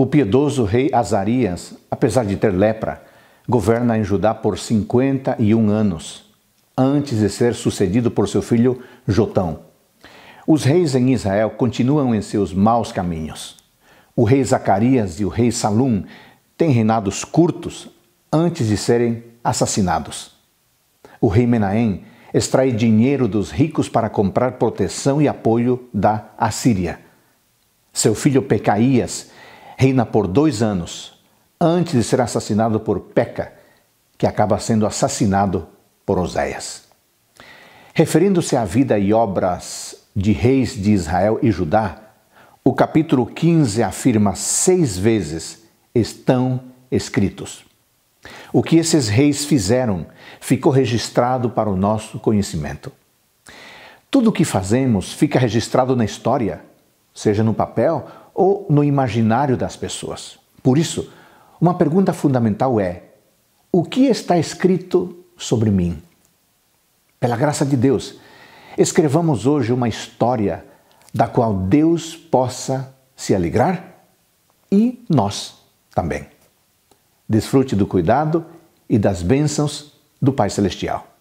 O piedoso rei Azarias, apesar de ter lepra, governa em Judá por 51 anos, antes de ser sucedido por seu filho Jotão. Os reis em Israel continuam em seus maus caminhos. O rei Zacarias e o rei Salum têm reinados curtos antes de serem assassinados. O rei Menahem extrai dinheiro dos ricos para comprar proteção e apoio da Assíria. Seu filho Pecaías reina por dois anos, antes de ser assassinado por Peca, que acaba sendo assassinado por Oséias. Referindo-se à vida e obras de reis de Israel e Judá, o capítulo 15 afirma seis vezes: estão escritos. O que esses reis fizeram ficou registrado para o nosso conhecimento. Tudo o que fazemos fica registrado na história, seja no papel ou no imaginário das pessoas. Por isso, uma pergunta fundamental é: o que está escrito sobre mim? Pela graça de Deus, escrevamos hoje uma história da qual Deus possa se alegrar e nós também. Desfrute do cuidado e das bênçãos do Pai Celestial.